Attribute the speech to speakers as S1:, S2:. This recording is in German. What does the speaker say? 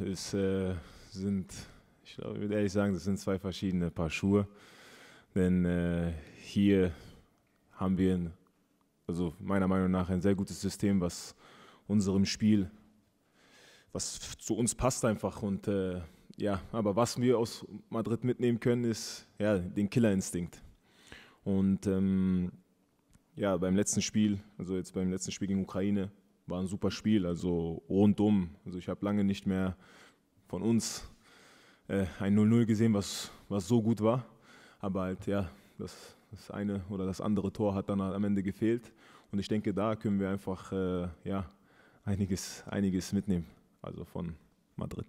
S1: es äh, sind, ich glaube, ich würde ehrlich sagen, das sind zwei verschiedene Paar Schuhe. Denn äh, hier haben wir, ein, also meiner Meinung nach, ein sehr gutes System, was unserem Spiel, was zu uns passt einfach. Und äh, ja, aber was wir aus Madrid mitnehmen können, ist ja den Killerinstinkt. Und ähm, ja, beim letzten Spiel, also jetzt beim letzten Spiel gegen Ukraine, war ein super Spiel, also rundum. Also ich habe lange nicht mehr von uns äh, ein 0-0 gesehen, was, was so gut war. Aber halt, ja, das, das eine oder das andere Tor hat dann halt am Ende gefehlt. Und ich denke, da können wir einfach äh, ja, einiges, einiges mitnehmen, also von Madrid.